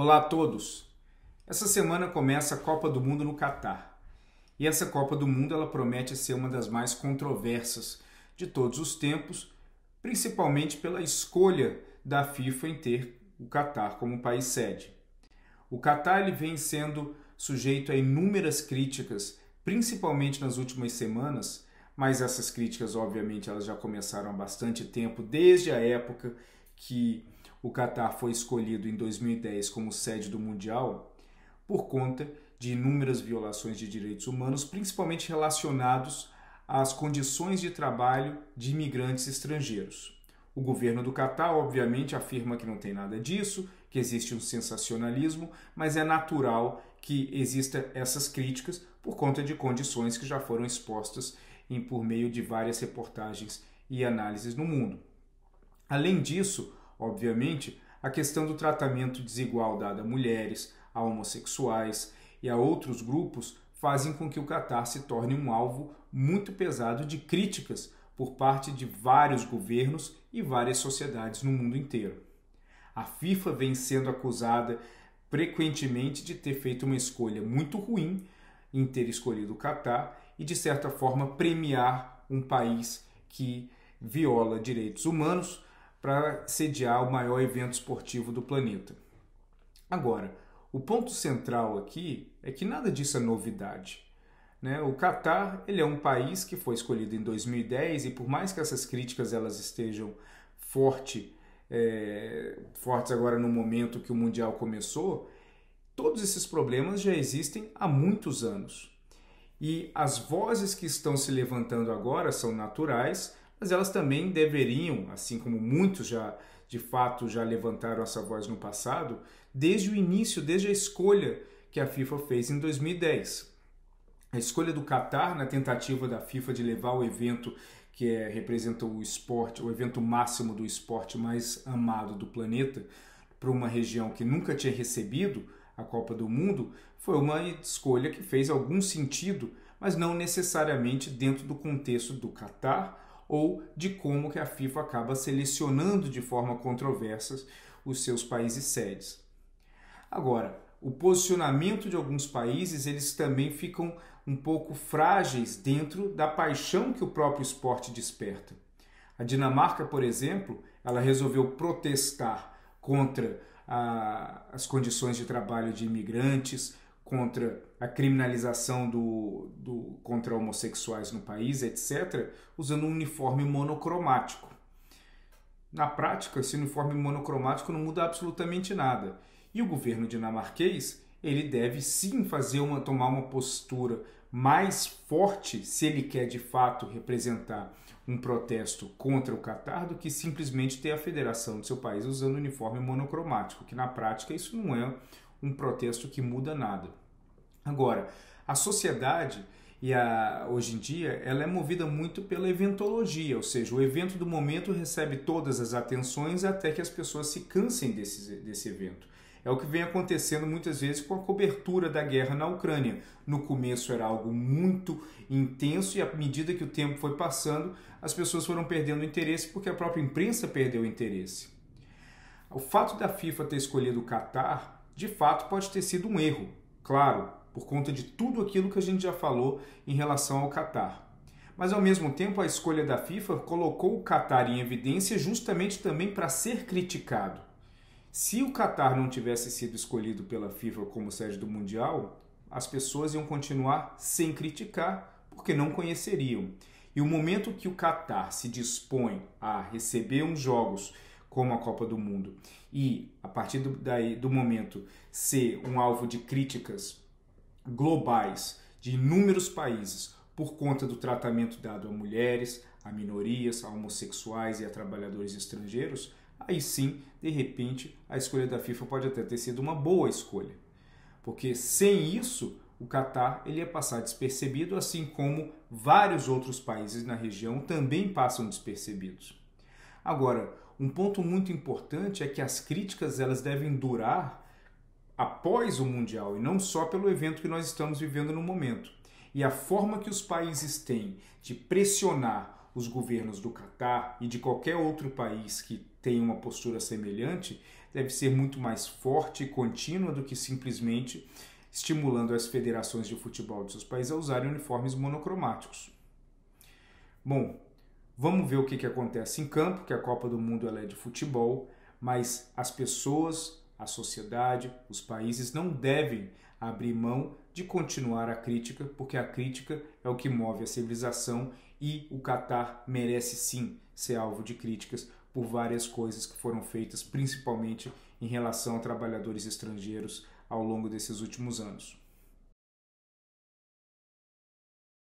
Olá a todos. Essa semana começa a Copa do Mundo no Catar. E essa Copa do Mundo ela promete ser uma das mais controversas de todos os tempos, principalmente pela escolha da FIFA em ter o Catar como país sede. O Catar ele vem sendo sujeito a inúmeras críticas, principalmente nas últimas semanas, mas essas críticas, obviamente, elas já começaram há bastante tempo, desde a época que o Catar foi escolhido em 2010 como sede do Mundial por conta de inúmeras violações de direitos humanos, principalmente relacionados às condições de trabalho de imigrantes estrangeiros. O governo do Catar, obviamente, afirma que não tem nada disso, que existe um sensacionalismo, mas é natural que existam essas críticas por conta de condições que já foram expostas em, por meio de várias reportagens e análises no mundo. Além disso, obviamente, a questão do tratamento desigual dado a mulheres, a homossexuais e a outros grupos fazem com que o Catar se torne um alvo muito pesado de críticas por parte de vários governos e várias sociedades no mundo inteiro. A FIFA vem sendo acusada frequentemente de ter feito uma escolha muito ruim em ter escolhido o Catar e, de certa forma, premiar um país que viola direitos humanos para sediar o maior evento esportivo do planeta. Agora, o ponto central aqui é que nada disso é novidade. Né? O Catar ele é um país que foi escolhido em 2010 e por mais que essas críticas elas estejam forte, é, fortes agora no momento que o Mundial começou, todos esses problemas já existem há muitos anos. E as vozes que estão se levantando agora são naturais, mas elas também deveriam, assim como muitos já de fato já levantaram essa voz no passado, desde o início, desde a escolha que a FIFA fez em 2010. A escolha do Qatar na tentativa da FIFA de levar o evento que é, representa o esporte, o evento máximo do esporte mais amado do planeta, para uma região que nunca tinha recebido a Copa do Mundo, foi uma escolha que fez algum sentido, mas não necessariamente dentro do contexto do Qatar ou de como que a FIFA acaba selecionando de forma controversa os seus países sedes. Agora, o posicionamento de alguns países, eles também ficam um pouco frágeis dentro da paixão que o próprio esporte desperta. A Dinamarca, por exemplo, ela resolveu protestar contra a, ah, as condições de trabalho de imigrantes, contra a criminalização do, do, contra homossexuais no país, etc., usando um uniforme monocromático. Na prática, esse uniforme monocromático não muda absolutamente nada. E o governo dinamarquês ele deve sim fazer uma tomar uma postura mais forte se ele quer de fato representar um protesto contra o Catar do que simplesmente ter a federação do seu país usando uniforme monocromático, que na prática isso não é um protesto que muda nada. Agora, a sociedade e a, hoje em dia ela é movida muito pela eventologia, ou seja, o evento do momento recebe todas as atenções até que as pessoas se cansem desse, desse evento. É o que vem acontecendo muitas vezes com a cobertura da guerra na Ucrânia. No começo era algo muito intenso e à medida que o tempo foi passando, as pessoas foram perdendo interesse porque a própria imprensa perdeu interesse. O fato da FIFA ter escolhido o Catar de fato pode ter sido um erro, claro, por conta de tudo aquilo que a gente já falou em relação ao Catar. Mas ao mesmo tempo, a escolha da FIFA colocou o Catar em evidência justamente também para ser criticado. Se o Catar não tivesse sido escolhido pela FIFA como sede do Mundial, as pessoas iam continuar sem criticar, porque não conheceriam. E o momento que o Catar se dispõe a receber uns jogos como a Copa do Mundo, e a partir do, daí, do momento ser um alvo de críticas globais de inúmeros países por conta do tratamento dado a mulheres, a minorias, a homossexuais e a trabalhadores estrangeiros, aí sim, de repente, a escolha da FIFA pode até ter sido uma boa escolha. Porque sem isso, o Catar ele ia passar despercebido, assim como vários outros países na região também passam despercebidos. Agora, um ponto muito importante é que as críticas elas devem durar após o mundial e não só pelo evento que nós estamos vivendo no momento. E a forma que os países têm de pressionar os governos do Catar e de qualquer outro país que tenha uma postura semelhante deve ser muito mais forte e contínua do que simplesmente estimulando as federações de futebol de seus países a usarem uniformes monocromáticos. Bom, Vamos ver o que, que acontece em campo, que a Copa do Mundo é de futebol, mas as pessoas, a sociedade, os países não devem abrir mão de continuar a crítica, porque a crítica é o que move a civilização e o Catar merece sim ser alvo de críticas por várias coisas que foram feitas, principalmente em relação a trabalhadores estrangeiros ao longo desses últimos anos.